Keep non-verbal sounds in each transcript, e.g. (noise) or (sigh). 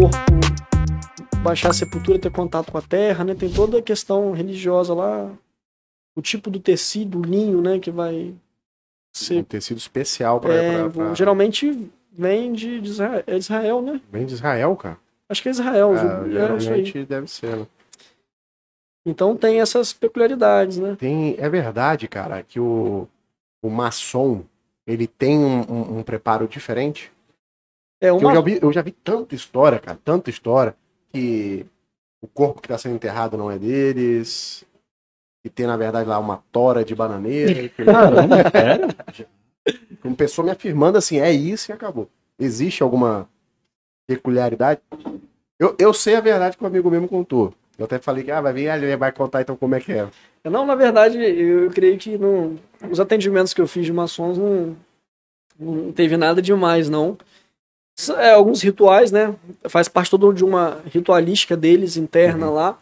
corpo baixar a sepultura, ter contato com a terra, né? Tem toda a questão religiosa lá, o tipo do tecido, o linho, né, que vai ser... Um tecido especial para... É, pra... Geralmente vem de, de Israel, é Israel, né? Vem de Israel, cara? Acho que é Israel. É, é, geralmente deve ser, né? Então tem essas peculiaridades, né? Tem, é verdade, cara, que o, o maçom, ele tem um, um, um preparo diferente? É uma... eu, já vi, eu já vi tanta história, cara, tanta história, que o corpo que está sendo enterrado não é deles, que tem, na verdade, lá uma tora de bananeira. Caramba, Uma (laughs) pessoa me afirmando assim, é isso e acabou. Existe alguma peculiaridade? Eu, eu sei a verdade que o amigo mesmo contou. Eu até falei que ah, vai vir, ah, ele vai contar então como é que é. Não, na verdade, eu, eu creio que não, os atendimentos que eu fiz de maçons não, não teve nada demais, não é, alguns rituais, né? Faz parte todo de uma ritualística deles interna uhum. lá.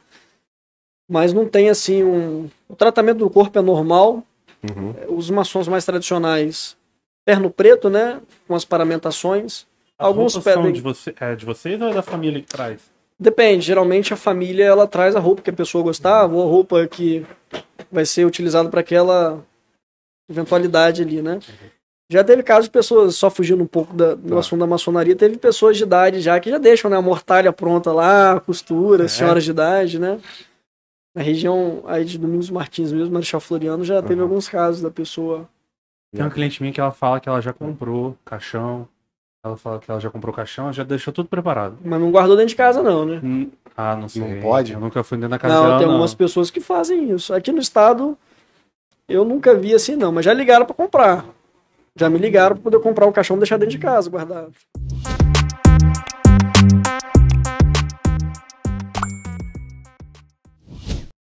Mas não tem assim um. O tratamento do corpo é normal. Uhum. É, os maçons mais tradicionais, terno preto, né? Com as paramentações. Alguns pedem. De você, é de vocês ou é da família que traz? Depende. Geralmente a família ela traz a roupa que a pessoa gostava, ou a roupa que vai ser utilizada para aquela eventualidade ali, né? Uhum. Já teve casos de pessoas, só fugindo um pouco da, do tá. assunto da maçonaria, teve pessoas de idade já que já deixam né, a mortalha pronta lá, costura, é. senhoras de idade, né? Na região aí de Domingos Martins mesmo, Marechal Floriano, já uhum. teve alguns casos da pessoa. Tem uma cliente minha que ela fala que ela já comprou caixão, ela fala que ela já comprou caixão, já deixou tudo preparado. Mas não guardou dentro de casa, não, né? Hum. Ah, não sei. Não pode? Eu nunca fui dentro da casa não, dela. Não, tem algumas pessoas que fazem isso. Aqui no estado, eu nunca vi assim, não. Mas já ligaram para comprar. Já me ligaram para poder comprar o caixão e deixar dentro de casa guardado.